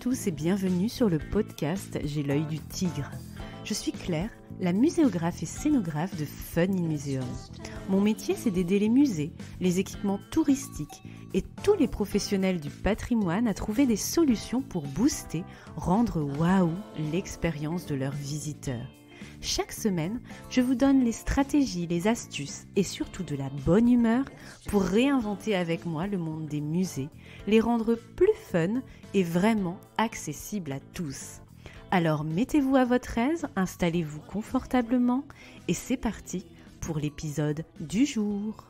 tous et bienvenue sur le podcast J'ai l'œil du tigre. Je suis Claire, la muséographe et scénographe de Fun in Museum. Mon métier, c'est d'aider les musées, les équipements touristiques et tous les professionnels du patrimoine à trouver des solutions pour booster, rendre waouh l'expérience de leurs visiteurs. Chaque semaine, je vous donne les stratégies, les astuces et surtout de la bonne humeur pour réinventer avec moi le monde des musées, les rendre plus fun et vraiment accessibles à tous. Alors mettez-vous à votre aise, installez-vous confortablement et c'est parti pour l'épisode du jour.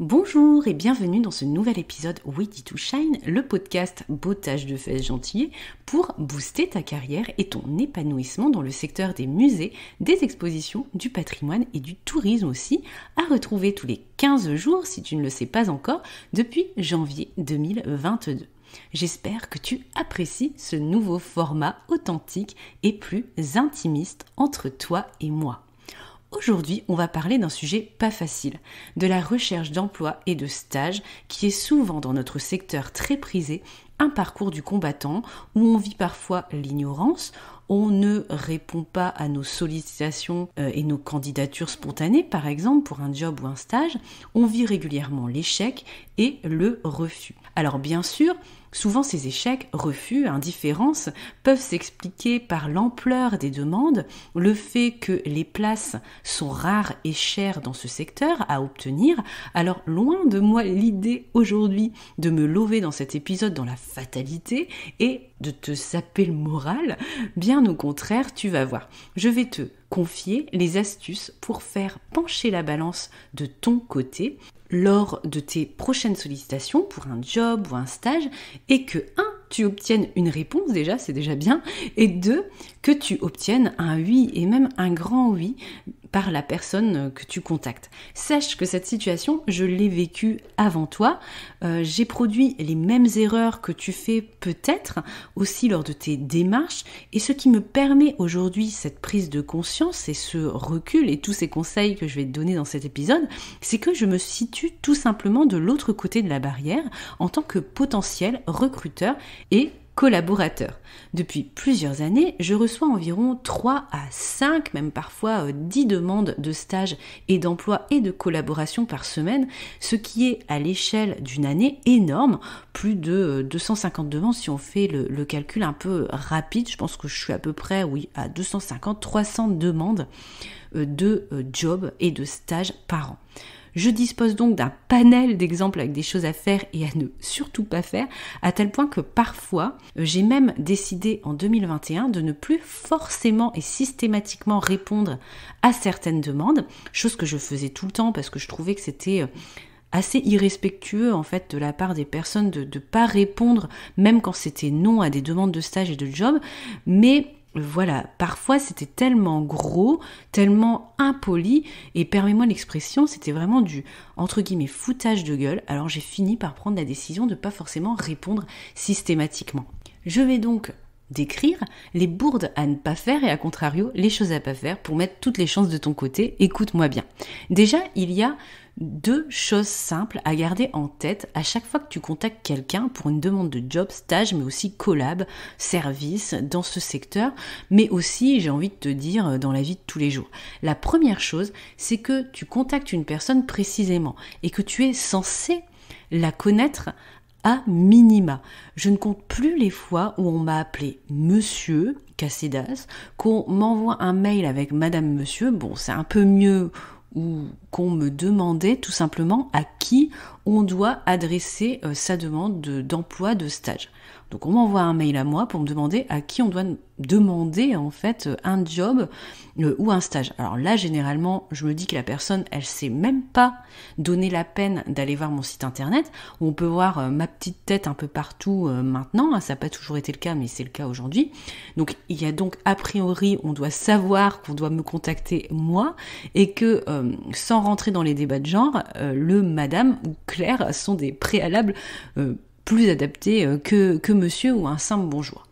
Bonjour et bienvenue dans ce nouvel épisode Witty to Shine, le podcast beautage de fesses gentillet pour booster ta carrière et ton épanouissement dans le secteur des musées, des expositions, du patrimoine et du tourisme aussi, à retrouver tous les 15 jours si tu ne le sais pas encore depuis janvier 2022. J'espère que tu apprécies ce nouveau format authentique et plus intimiste entre toi et moi. Aujourd'hui, on va parler d'un sujet pas facile, de la recherche d'emploi et de stage, qui est souvent dans notre secteur très prisé un parcours du combattant où on vit parfois l'ignorance, on ne répond pas à nos sollicitations euh, et nos candidatures spontanées, par exemple pour un job ou un stage, on vit régulièrement l'échec et le refus. Alors bien sûr, souvent ces échecs, refus, indifférences peuvent s'expliquer par l'ampleur des demandes, le fait que les places sont rares et chères dans ce secteur à obtenir. Alors loin de moi l'idée aujourd'hui de me lever dans cet épisode dans la fatalité et de te saper le moral, bien au contraire, tu vas voir. Je vais te confier les astuces pour faire pencher la balance de ton côté lors de tes prochaines sollicitations pour un job ou un stage et que 1. tu obtiennes une réponse déjà, c'est déjà bien, et 2. que tu obtiennes un oui et même un grand oui par la personne que tu contactes. Sache que cette situation, je l'ai vécue avant toi. Euh, j'ai produit les mêmes erreurs que tu fais peut-être aussi lors de tes démarches. Et ce qui me permet aujourd'hui cette prise de conscience et ce recul et tous ces conseils que je vais te donner dans cet épisode, c'est que je me situe tout simplement de l'autre côté de la barrière en tant que potentiel recruteur et collaborateurs. Depuis plusieurs années, je reçois environ 3 à 5, même parfois 10 euh, demandes de stage et d'emploi et de collaboration par semaine, ce qui est à l'échelle d'une année énorme, plus de 250 euh, demandes si on fait le, calcul un peu rapide. Je pense que je suis à peu près, oui, à 250, 300 demandes euh, de job et de stage par an. Je dispose donc d'un panel d'exemples avec des choses à faire et à ne surtout pas faire, à tel point que parfois, euh, j'ai même décidé en 2021 de ne plus forcément et systématiquement répondre à certaines demandes, chose que je faisais tout le temps parce que je trouvais que c'était euh, assez irrespectueux en fait de la part des personnes de ne pas répondre même quand c'était non à des demandes de stage et de job mais voilà, parfois c'était tellement gros, tellement impoli, et permets-moi l'expression, c'était vraiment du entre guillemets foutage de gueule, alors j'ai fini par prendre la décision de ne pas forcément répondre systématiquement. Je vais donc d'écrire, les bourdes à ne pas faire et à contrario, les choses à pas faire pour mettre toutes les chances de ton côté. Écoute-moi bien. Déjà, il y a deux choses simples à garder en tête à chaque fois que tu contactes quelqu'un pour une demande de job, stage, mais aussi collab, service dans ce secteur, mais aussi, j'ai envie de te dire, euh, dans la vie de tous les jours. La première chose, c'est que tu contactes une personne précisément et que tu es censé la connaître à minima. Je ne compte plus les fois où on m'a appelé monsieur Cassidas, qu'on m'envoie un mail avec madame monsieur, bon c'est un peu mieux qu'on me demandait tout simplement à qui on doit adresser euh, sa demande d'emploi, de, stage. Donc on m'envoie un mail à moi pour me demander à qui on doit demander en fait euh, un job euh, ou un stage. Alors là généralement je me dis que la personne elle sait même pas donner la peine d'aller voir mon site internet où on peut voir ma petite tête un peu partout maintenant. Hein, ça n'a pas toujours été le cas mais c'est le cas aujourd'hui. Donc il y a donc a priori on doit savoir qu'on doit me contacter moi et que euh, sans rentrer dans les débats de genre, euh, le madame ou Claire sont des préalables euh, plus adaptés que, que monsieur ou un simple bonjour.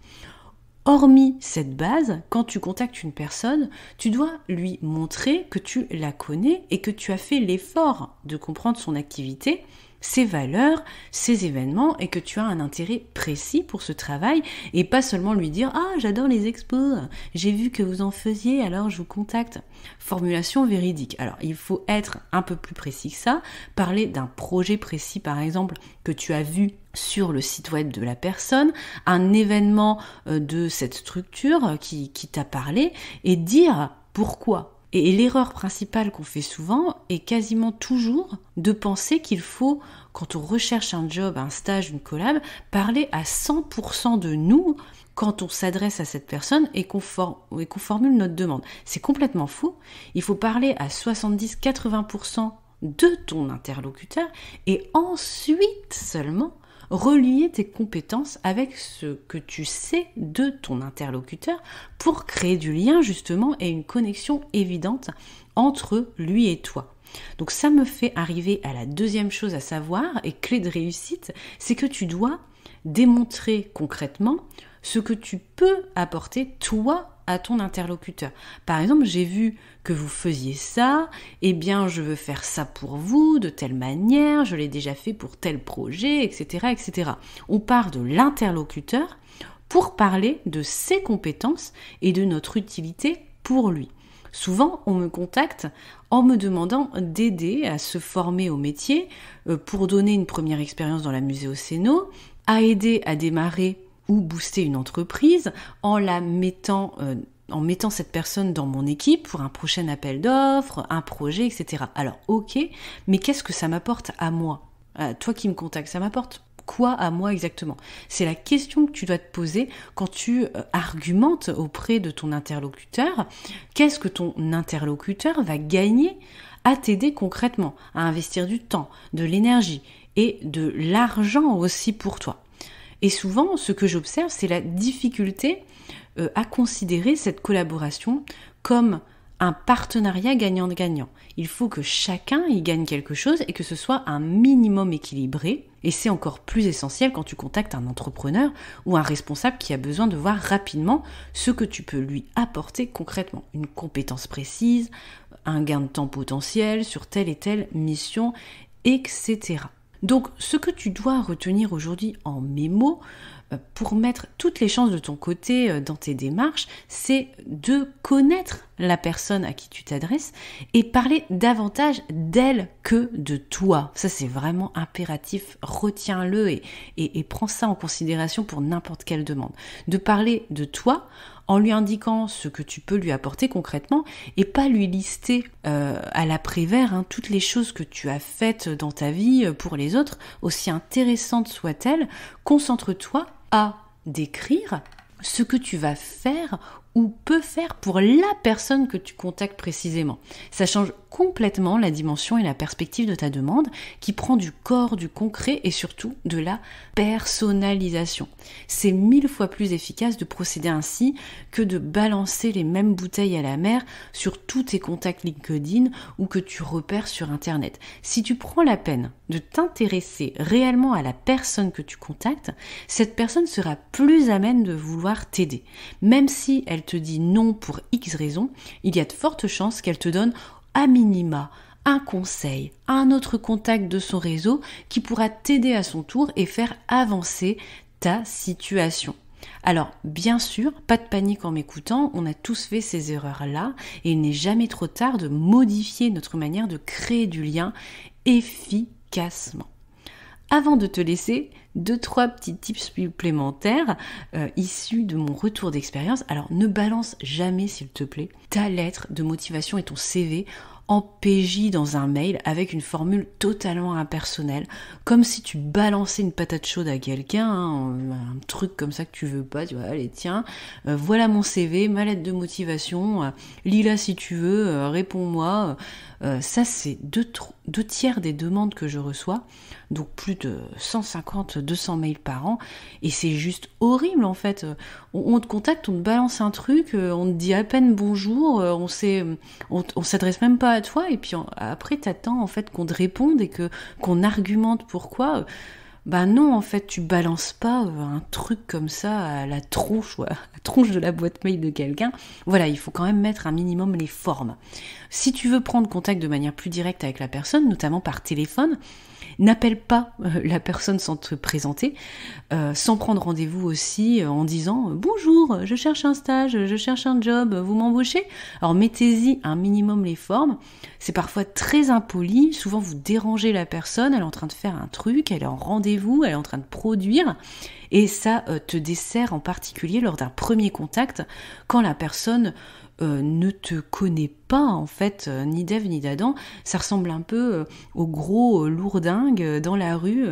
Hormis cette base, quand tu contactes une personne, tu dois lui montrer que tu la connais et que tu as fait l'effort de comprendre son activité ses valeurs, ces événements et que tu as un intérêt précis pour ce travail et pas seulement lui dire Ah, j'adore les expos, j'ai vu que vous en faisiez, alors je vous contacte. Formulation véridique. Alors, il faut être un peu plus précis que ça, parler d'un projet précis par exemple que tu as vu sur le site web de la personne, un événement euh, de cette structure euh, qui, qui t'a parlé et dire pourquoi et, l'erreur principale qu'on fait souvent est quasiment toujours de penser qu'il faut, quand on recherche un job, un stage, une collab, parler à 100% de nous quand on s'adresse à cette personne et qu'on formule notre demande. C'est complètement fou. Il faut parler à 70-80% de ton interlocuteur et ensuite seulement relier tes compétences avec ce que tu sais de ton interlocuteur pour créer du lien justement et une connexion évidente entre lui et toi. Donc ça me fait arriver à la deuxième chose à savoir et clé de réussite, c'est que tu dois démontrer concrètement ce que tu peux apporter toi à ton interlocuteur. Par exemple, j'ai vu que vous faisiez ça, eh bien je veux faire ça pour vous de telle manière, je l'ai déjà fait pour tel projet, etc. etc. On part de l'interlocuteur pour parler de ses compétences et de notre utilité pour lui. Souvent, on me contacte en me demandant d'aider à se former au métier euh, pour donner une première expérience dans la musée muséocéno, à aider à démarrer ou booster une entreprise en la mettant euh, en mettant cette personne dans mon équipe pour un prochain appel d'offres, un projet, etc. Alors ok, mais qu'est-ce que ça m'apporte à moi euh, Toi qui me contactes, ça m'apporte quoi à moi exactement C'est la question que tu dois te poser quand tu euh, argumentes auprès de ton interlocuteur. Qu'est-ce que ton interlocuteur va gagner à t'aider concrètement à investir du temps, de l'énergie et de l'argent aussi pour toi et souvent, ce que j'observe, c'est la difficulté euh, à considérer cette collaboration comme un partenariat gagnant-gagnant. Il faut que chacun y gagne quelque chose et que ce soit un minimum équilibré. Et c'est encore plus essentiel quand tu contactes un entrepreneur ou un responsable qui a besoin de voir rapidement ce que tu peux lui apporter concrètement. Une compétence précise, un gain de temps potentiel sur telle et telle mission, etc. Donc ce que tu dois retenir aujourd'hui en mémo, euh, pour mettre toutes les chances de ton côté euh, dans tes démarches, c'est de connaître la personne à qui tu t'adresses et parler davantage d'elle que de toi. Ça, c'est vraiment impératif. Retiens-le et, et, prends ça en considération pour n'importe quelle demande. De parler de toi en lui indiquant ce que tu peux lui apporter concrètement et pas lui lister euh, à l'après-vert hein, toutes les choses que tu as faites dans ta vie euh, pour les autres, aussi intéressantes soient-elles. Concentre-toi à décrire ce que tu vas faire ou peut faire pour la personne que tu contactes précisément. Ça change complètement la dimension et la perspective de ta demande qui prend du corps, du concret et surtout de la personnalisation. C'est mille fois plus efficace de procéder ainsi que de balancer les mêmes bouteilles à la mer sur tous tes contacts LinkedIn ou que tu repères sur Internet. Si tu prends la peine de t'intéresser réellement à la personne que tu contactes, cette personne sera plus à de vouloir t'aider. Même si elle te dit non pour X raisons, il y a de fortes chances qu'elle te donne à minima un conseil, un autre contact de son réseau qui pourra t'aider à son tour et faire avancer ta situation. Alors, bien sûr, pas de panique en m'écoutant, on a tous fait ces erreurs-là et il n'est jamais trop tard de modifier notre manière de créer du lien efficace avant de te laisser, deux, trois petits tips supplémentaires euh, issus de mon retour d'expérience. Alors ne balance jamais, s'il te plaît, ta lettre de motivation et ton CV en PJ dans un mail avec une formule totalement impersonnelle, comme si tu balançais une patate chaude à quelqu'un, hein, un truc comme ça que tu veux pas, tu vois, allez tiens, euh, voilà mon CV, ma lettre de motivation, euh, lis-la si tu veux, réponds-moi, euh, ça, c'est deux, tiers des demandes que je reçois, donc plus de 150-200 mails par an, et c'est juste horrible en fait. On, te contacte, on te balance un truc, euh, on te dit à peine bonjour, euh, on ne on, s'adresse même pas à toi, et puis après t'attends en fait qu'on te réponde et que qu'on argumente pourquoi. Bah non, en fait, tu balances pas euh, un truc comme ça à la tronche à la tronche de la boîte mail de quelqu'un. Voilà, il faut quand même mettre un minimum les formes. Si tu veux prendre contact de manière plus directe avec la personne, notamment par téléphone, n'appelle pas euh, la personne sans te présenter, euh, sans prendre rendez-vous aussi euh, en disant bonjour, je cherche un stage, je cherche un job, vous m'embauchez. Alors mettez-y un minimum les formes. C'est parfois très impoli, souvent vous dérangez la personne, elle est en train de faire un truc, elle est en rendez-vous, elle est en train de produire et ça euh, te dessert en particulier lors d'un premier contact quand la personne euh, ne te connaît pas en fait euh, ni d'Ève ni d'Adam, ça ressemble un peu au gros lourdingue dans la rue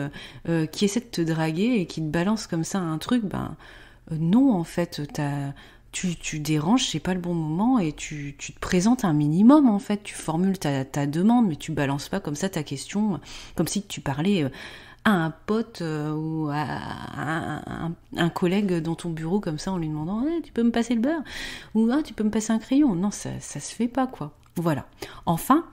qui essaie de te draguer et qui te balance comme ça un truc, ben non en fait, tu, tu, déranges, c'est pas le bon moment et tu, tu, te présentes un minimum en fait, tu formules ta, ta, demande mais tu balances pas comme ça ta question, comme si tu parlais à un pote euh, ou à, un, collègue dans ton bureau comme ça en lui demandant eh, tu peux me passer le beurre ou ah, tu peux me passer un crayon. Non, ça, ça se fait pas quoi. Voilà. Enfin,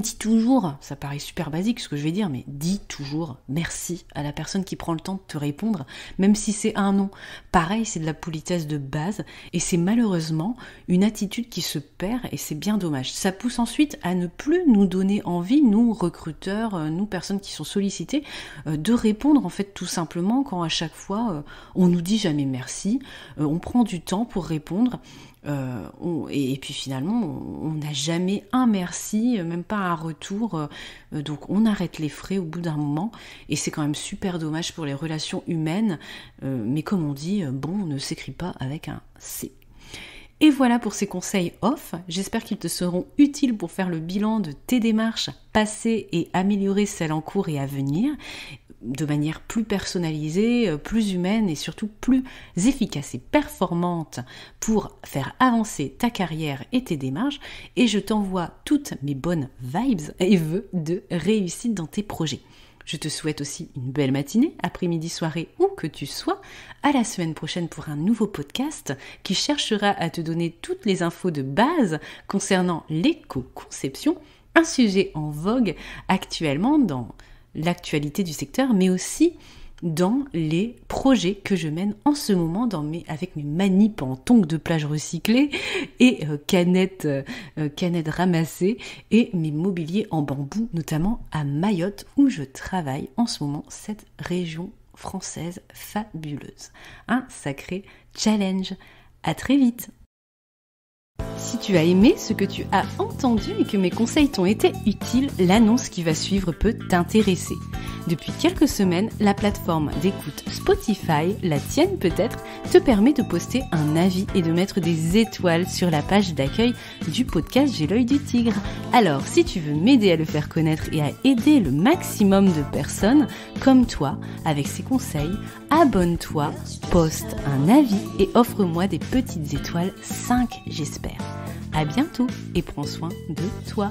Dis toujours, ça paraît super basique ce que je vais dire, mais dis toujours merci à la personne qui prend le temps de te répondre, même si c'est un non. Pareil, c'est de la politesse de base, et c'est malheureusement une attitude qui se perd, et c'est bien dommage. Ça pousse ensuite à ne plus nous donner envie, nous recruteurs, euh, nous personnes qui sont sollicitées, euh, de répondre en fait tout simplement quand à chaque fois euh, on nous dit jamais merci, on prend du temps pour répondre, euh, et, puis finalement, on n'a jamais un merci, euh, même pas un retour. Euh, donc on arrête les frais au bout d'un moment. Et c'est quand même super dommage pour les relations humaines. mais comme on dit, bon, on ne s'écrit pas avec un C. Et voilà pour ces conseils off. J'espère qu'ils te seront utiles pour faire le bilan de tes démarches passées et améliorer celles en cours et à venir de manière plus personnalisée, euh, plus humaine et surtout plus efficace et performante pour faire avancer ta carrière et tes démarches. Et je t'envoie toutes mes bonnes vibes et vœux de réussite dans tes projets. Je te souhaite aussi une belle matinée, après-midi, soirée, où que tu sois. À la semaine prochaine pour un nouveau podcast qui cherchera à te donner toutes les infos de base concernant l'éco-conception, un sujet en vogue actuellement dans l'actualité du secteur, mais aussi dans les projets que je mène en ce moment dans mes, avec mes manips en tongs de plage recyclés et euh, canettes, euh, euh, canettes ramassées et mes mobiliers en bambou, notamment à Mayotte où je travaille en ce moment, cette région française fabuleuse. Un sacré challenge. À très vite si tu as aimé ce que tu as entendu et que mes conseils t'ont été utiles, l'annonce qui va suivre peut t'intéresser. Depuis quelques semaines, la plateforme d'écoute Spotify, la tienne peut-être, te permet de poster un avis et de mettre des étoiles sur la page d'accueil du podcast J'ai l'œil du tigre. Alors, si tu veux m'aider à le faire connaître et à aider le maximum de personnes comme toi avec ces conseils, abonne-toi, poste un avis et offre-moi des petites étoiles 5, j'espère a À bientôt et prends soin de toi.